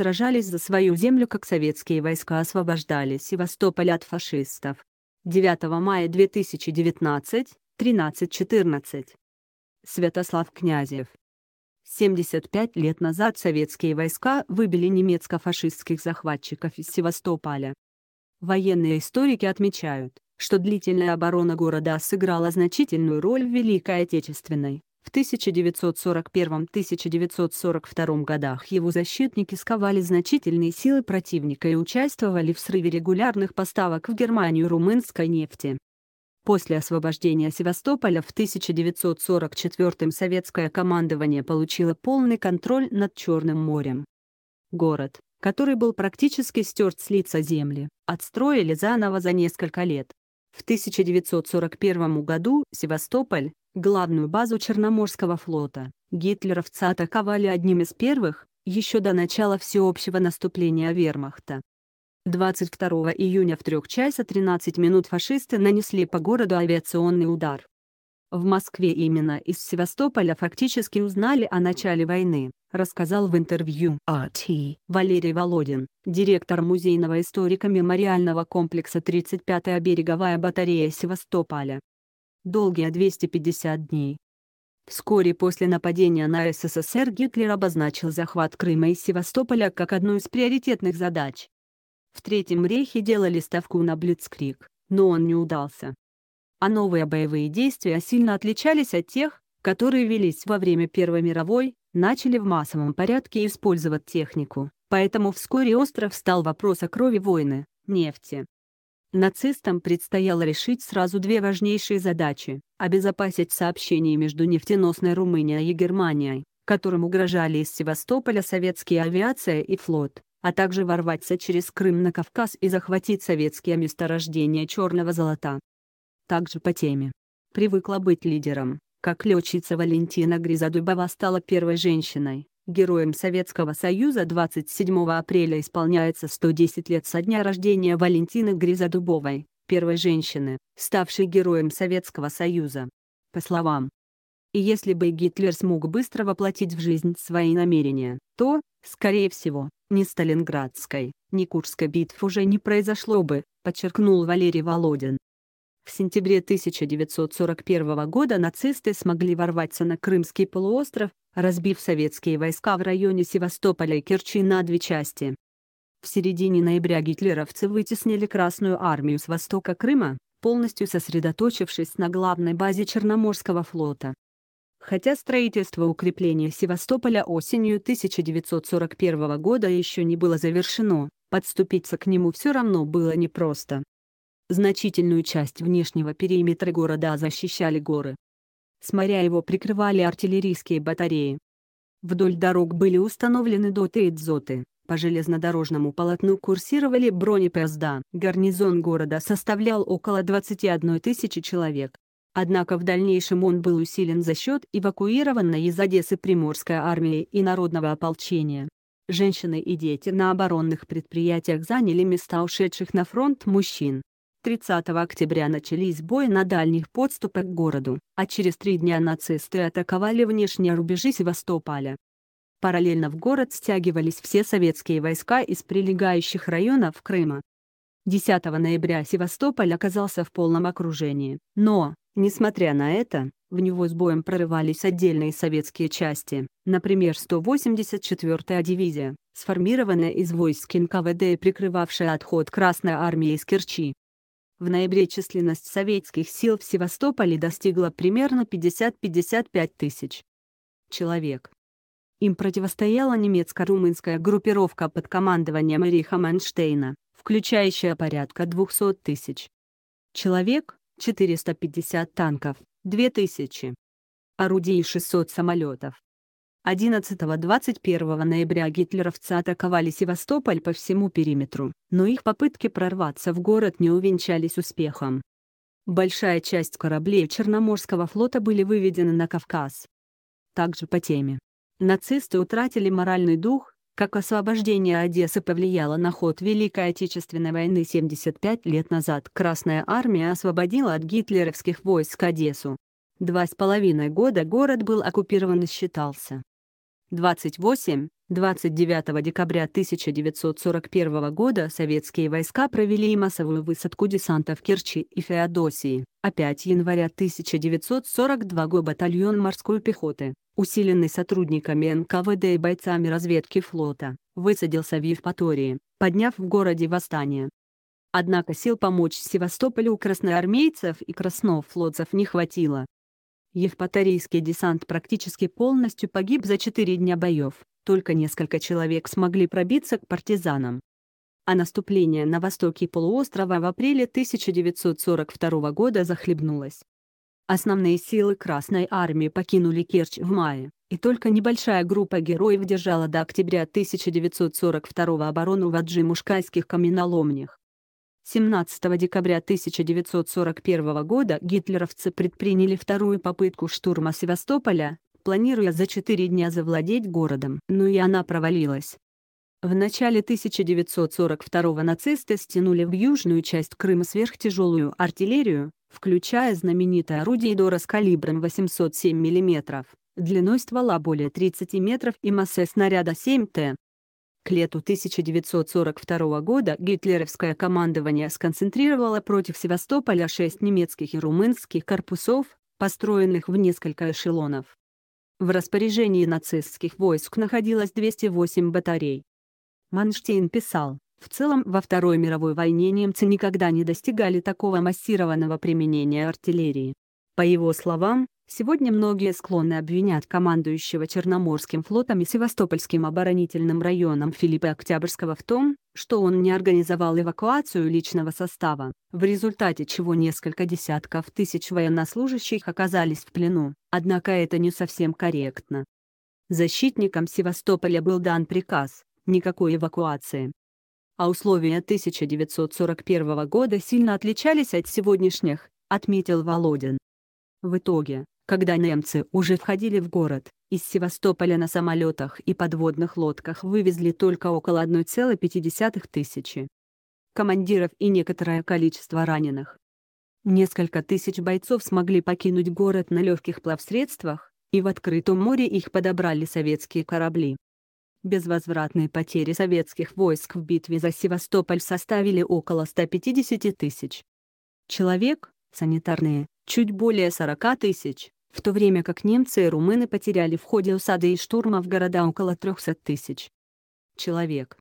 сражались за свою землю, как советские войска освобождали Севастополь от фашистов. 9 мая 2019, 13:14 Святослав Князев. 75 лет назад советские войска выбили немецко-фашистских захватчиков из Севастополя. Военные историки отмечают, что длительная оборона города сыграла значительную роль в Великой Отечественной. В 1941-1942 годах его защитники сковали значительные силы противника и участвовали в срыве регулярных поставок в Германию румынской нефти. После освобождения Севастополя в 1944 советское командование получило полный контроль над Черным морем. Город, который был практически стерт с лица земли, отстроили заново за несколько лет. В 1941 году Севастополь, главную базу Черноморского флота. Гитлеровцы атаковали одним из первых, еще до начала всеобщего наступления вермахта. 22 июня в 3 часа 13 минут фашисты нанесли по городу авиационный удар. В Москве именно из Севастополя фактически узнали о начале войны, рассказал в интервью АТ Валерий Володин, директор музейного историка мемориального комплекса 35-я береговая батарея Севастополя долгие 250 дней. Вскоре после нападения на СССР Гитлер обозначил захват Крыма и Севастополя как одну из приоритетных задач. В Третьем рейхе делали ставку на Блицкрик, но он не удался. А новые боевые действия сильно отличались от тех, которые велись во время Первой мировой, начали в массовом порядке использовать технику, поэтому вскоре остров стал вопрос о крови войны, нефти, Нацистам предстояло решить сразу две важнейшие задачи – обезопасить сообщения между нефтеносной Румынией и Германией, которым угрожали из Севастополя советские авиация и флот, а также ворваться через Крым на Кавказ и захватить советские месторождения черного золота. Также по теме. Привыкла быть лидером, как летчица Валентина Гризадубова стала первой женщиной, Героем Советского Союза 27 апреля исполняется 110 лет со дня рождения Валентины Гризодубовой, первой женщины, ставшей героем Советского Союза. По словам и если бы Гитлер смог быстро воплотить в жизнь свои намерения, то, скорее всего, ни Сталинградской, ни Курской битв уже не произошло бы, подчеркнул Валерий Володин. В сентябре 1941 года нацисты смогли ворваться на Крымский полуостров, разбив советские войска в районе Севастополя и Керчи на две части. В середине ноября гитлеровцы вытеснили Красную армию с востока Крыма, полностью сосредоточившись на главной базе Черноморского флота. Хотя строительство укрепления Севастополя осенью 1941 года еще не было завершено, подступиться к нему все равно было непросто. Значительную часть внешнего периметра города защищали горы. С моря его прикрывали артиллерийские батареи. Вдоль дорог были установлены доты и дзоты, по железнодорожному полотну курсировали бронепоезда. Гарнизон города составлял около 21 тысячи человек. Однако в дальнейшем он был усилен за счет эвакуированной из Одессы Приморской армии и народного ополчения. Женщины и дети на оборонных предприятиях заняли места ушедших на фронт мужчин. 30 октября начались бои на дальних подступах к городу, а через три дня нацисты атаковали внешние рубежи Севастополя. Параллельно в город стягивались все советские войска из прилегающих районов Крыма. 10 ноября Севастополь оказался в полном окружении, но, несмотря на это, в него с боем прорывались отдельные советские части, например 184-я дивизия, сформированная из войск НКВД и прикрывавшая отход Красной армии из Керчи. В ноябре численность советских сил в Севастополе достигла примерно 50-55 тысяч человек. Им противостояла немецко-румынская группировка под командованием Эриха Манштейна, включающая порядка 200 тысяч человек, 450 танков, 2000 орудий и 600 самолетов. 11-21 ноября гитлеровцы атаковали Севастополь по всему периметру, но их попытки прорваться в город не увенчались успехом. Большая часть кораблей Черноморского флота были выведены на Кавказ. Также по теме. Нацисты утратили моральный дух, как освобождение Одессы повлияло на ход Великой Отечественной войны 75 лет назад. Красная армия освободила от гитлеровских войск Одессу. Два с половиной года город был оккупирован и считался 28-29 декабря 1941 года советские войска провели массовую высадку десанта в Керчи и Феодосии, а 5 января 1942 года батальон морской пехоты, усиленный сотрудниками НКВД и бойцами разведки флота, высадился в Евпатории, подняв в городе восстание. Однако сил помочь Севастополю красноармейцев и краснофлотцев не хватило, Евпаторийский десант практически полностью погиб за четыре дня боев, только несколько человек смогли пробиться к партизанам. А наступление на востоке полуострова в апреле 1942 года захлебнулось. Основные силы Красной армии покинули Керчь в мае, и только небольшая группа героев держала до октября 1942 оборону в Аджимушкайских каменоломнях. 17 декабря 1941 года гитлеровцы предприняли вторую попытку штурма Севастополя, планируя за четыре дня завладеть городом, но и она провалилась. В начале 1942 нацисты стянули в южную часть Крыма сверхтяжелую артиллерию, включая знаменитое орудие Дора с калибром 807 мм, длиной ствола более 30 метров и массой снаряда 7Т, к лету 1942 года гитлеровское командование сконцентрировало против Севастополя шесть немецких и румынских корпусов, построенных в несколько эшелонов. В распоряжении нацистских войск находилось 208 батарей. Манштейн писал, в целом во Второй мировой войне немцы никогда не достигали такого массированного применения артиллерии. По его словам, Сегодня многие склонны обвинять командующего Черноморским флотом и Севастопольским оборонительным районом Филиппа Октябрьского в том, что он не организовал эвакуацию личного состава, в результате чего несколько десятков тысяч военнослужащих оказались в плену, однако это не совсем корректно. Защитникам Севастополя был дан приказ «никакой эвакуации» а условия 1941 года сильно отличались от сегодняшних, отметил Володин. В итоге, когда немцы уже входили в город, из Севастополя на самолетах и подводных лодках вывезли только около 1,5 тысячи командиров и некоторое количество раненых. Несколько тысяч бойцов смогли покинуть город на легких плавсредствах, и в открытом море их подобрали советские корабли. Безвозвратные потери советских войск в битве за Севастополь составили около 150 тысяч человек, санитарные – чуть более 40 тысяч, в то время как немцы и румыны потеряли в ходе усады и штурма в города около 300 тысяч человек.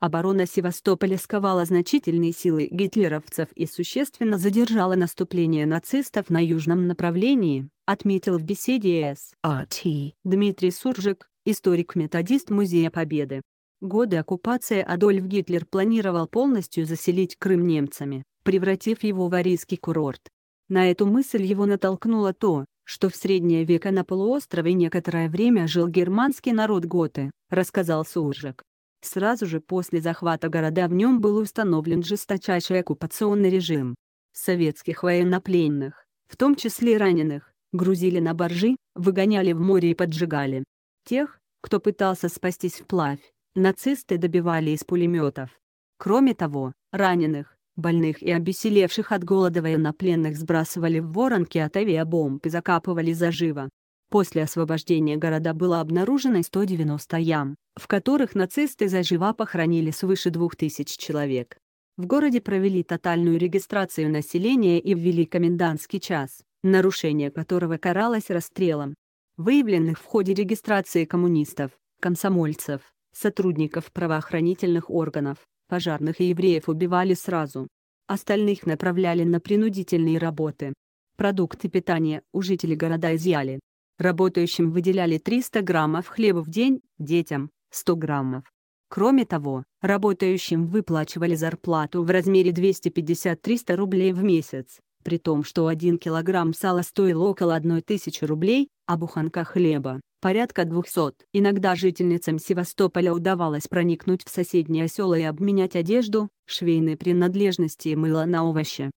Оборона Севастополя сковала значительные силы гитлеровцев и существенно задержала наступление нацистов на южном направлении, отметил в беседе С.А.Т. Дмитрий Суржик, историк-методист Музея Победы. Годы оккупации Адольф Гитлер планировал полностью заселить Крым немцами, превратив его в арийский курорт. На эту мысль его натолкнуло то, что в среднее века на полуострове некоторое время жил германский народ готы, рассказал Суржик. Сразу же после захвата города в нем был установлен жесточайший оккупационный режим. Советских военнопленных, в том числе раненых, грузили на боржи, выгоняли в море и поджигали. Тех, кто пытался спастись вплавь, нацисты добивали из пулеметов. Кроме того, раненых, Больных и обессилевших от голода военнопленных сбрасывали в воронки от авиабомб и закапывали заживо. После освобождения города было обнаружено 190 ям, в которых нацисты заживо похоронили свыше 2000 человек. В городе провели тотальную регистрацию населения и ввели комендантский час, нарушение которого каралось расстрелом. Выявленных в ходе регистрации коммунистов, комсомольцев, сотрудников правоохранительных органов, Пожарных и евреев убивали сразу. Остальных направляли на принудительные работы. Продукты питания у жителей города изъяли. Работающим выделяли 300 граммов хлеба в день, детям – 100 граммов. Кроме того, работающим выплачивали зарплату в размере 250-300 рублей в месяц при том что 1 килограмм сала стоил около 1000 рублей, а буханка хлеба – порядка 200. Иногда жительницам Севастополя удавалось проникнуть в соседние села и обменять одежду, швейные принадлежности и мыло на овощи.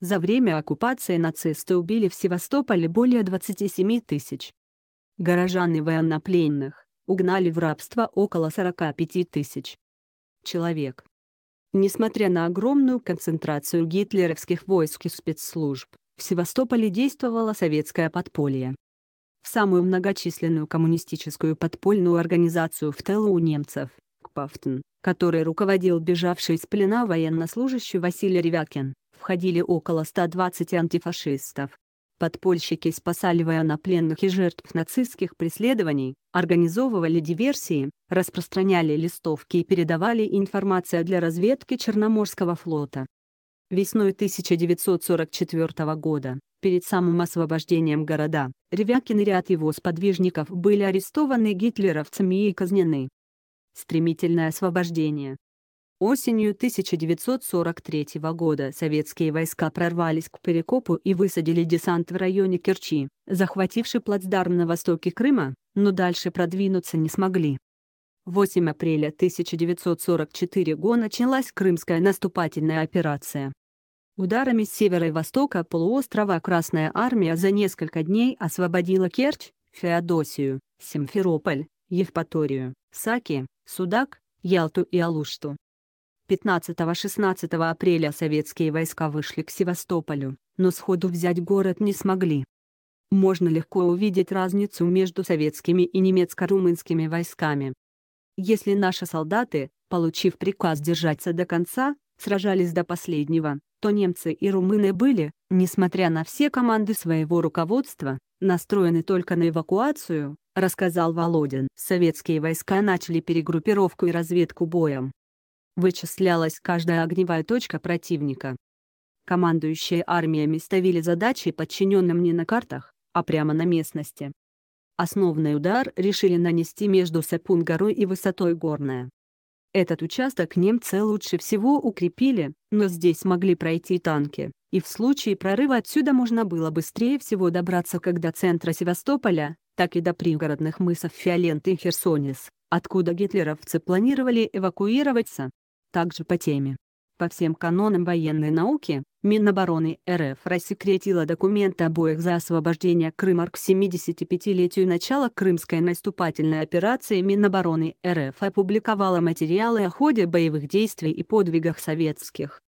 За время оккупации нацисты убили в Севастополе более 27 тысяч. Горожан и военнопленных угнали в рабство около 45 тысяч человек. Несмотря на огромную концентрацию гитлеровских войск и спецслужб, в Севастополе действовало советское подполье. В самую многочисленную коммунистическую подпольную организацию в тылу у немцев, КПАФТН, которой руководил бежавший из плена военнослужащий Василий Ревякин, входили около 120 антифашистов. Подпольщики спасали военнопленных и жертв нацистских преследований, организовывали диверсии, распространяли листовки и передавали информацию для разведки Черноморского флота. Весной 1944 года, перед самым освобождением города, Ревякин и ряд его сподвижников были арестованы гитлеровцами и казнены. Стремительное освобождение. Осенью 1943 года советские войска прорвались к Перекопу и высадили десант в районе Керчи, захвативший плацдарм на востоке Крыма, но дальше продвинуться не смогли. 8 апреля 1944 года началась Крымская наступательная операция. Ударами с севера и востока полуострова Красная Армия за несколько дней освободила Керчь, Феодосию, Симферополь, Евпаторию, Саки, Судак, Ялту и Алушту. 15-16 апреля советские войска вышли к Севастополю, но сходу взять город не смогли можно легко увидеть разницу между советскими и немецко-румынскими войсками. Если наши солдаты, получив приказ держаться до конца, сражались до последнего, то немцы и румыны были, несмотря на все команды своего руководства, настроены только на эвакуацию, рассказал Володин. Советские войска начали перегруппировку и разведку боем. Вычислялась каждая огневая точка противника. Командующие армиями ставили задачи подчиненным не на картах, а прямо на местности. Основной удар решили нанести между Сапун-горой и высотой Горная. Этот участок немцы лучше всего укрепили, но здесь могли пройти танки, и в случае прорыва отсюда можно было быстрее всего добраться как до центра Севастополя, так и до пригородных мысов Фиолент и Херсонес, откуда гитлеровцы планировали эвакуироваться. Также по теме. По всем канонам военной науки, Минобороны РФ рассекретила документы обоих за освобождение Крыма к 75-летию начала Крымской наступательной операции Минобороны РФ опубликовала материалы о ходе боевых действий и подвигах советских.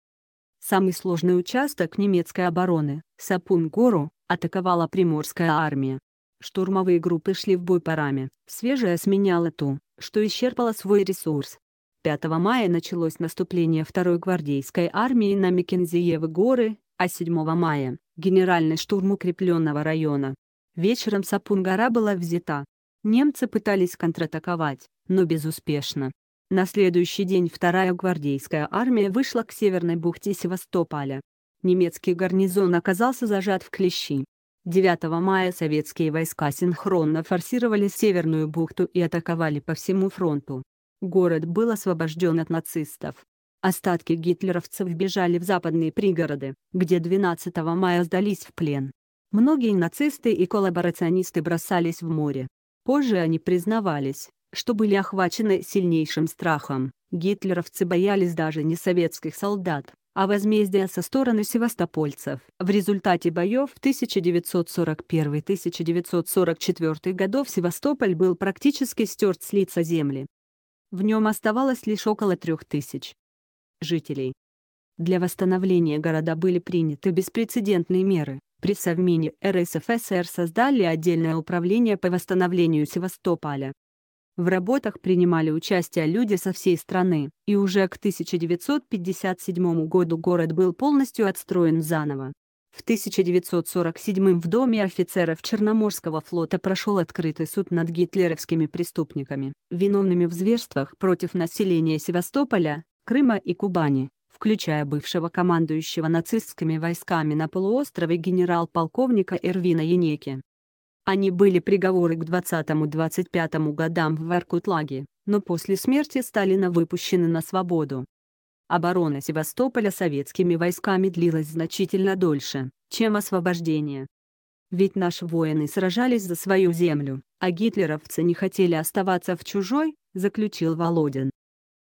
Самый сложный участок немецкой обороны, Сапун-гору, атаковала Приморская армия. Штурмовые группы шли в бой парами, свежая сменяла ту, что исчерпала свой ресурс, 5 мая началось наступление второй гвардейской армии на Мекензиевы горы, а 7 мая – генеральный штурм укрепленного района. Вечером Сапунгара была взята. Немцы пытались контратаковать, но безуспешно. На следующий день вторая гвардейская армия вышла к северной бухте Севастополя. Немецкий гарнизон оказался зажат в клещи. 9 мая советские войска синхронно форсировали северную бухту и атаковали по всему фронту. Город был освобожден от нацистов. Остатки гитлеровцев бежали в западные пригороды, где 12 мая сдались в плен. Многие нацисты и коллаборационисты бросались в море. Позже они признавались, что были охвачены сильнейшим страхом. Гитлеровцы боялись даже не советских солдат, а возмездия со стороны севастопольцев. В результате боев 1941-1944 годов Севастополь был практически стерт с лица земли. В нем оставалось лишь около трех тысяч жителей. Для восстановления города были приняты беспрецедентные меры. При Совмине РСФСР создали отдельное управление по восстановлению Севастополя. В работах принимали участие люди со всей страны, и уже к 1957 году город был полностью отстроен заново. В 1947 в Доме офицеров Черноморского флота прошел открытый суд над гитлеровскими преступниками, виновными в зверствах против населения Севастополя, Крыма и Кубани, включая бывшего командующего нацистскими войсками на полуострове генерал-полковника Эрвина Янеки. Они были приговоры к 20-25 годам в Аркутлаге, но после смерти Сталина выпущены на свободу. Оборона Севастополя советскими войсками длилась значительно дольше, чем освобождение. Ведь наши воины сражались за свою землю, а гитлеровцы не хотели оставаться в чужой, заключил Володин.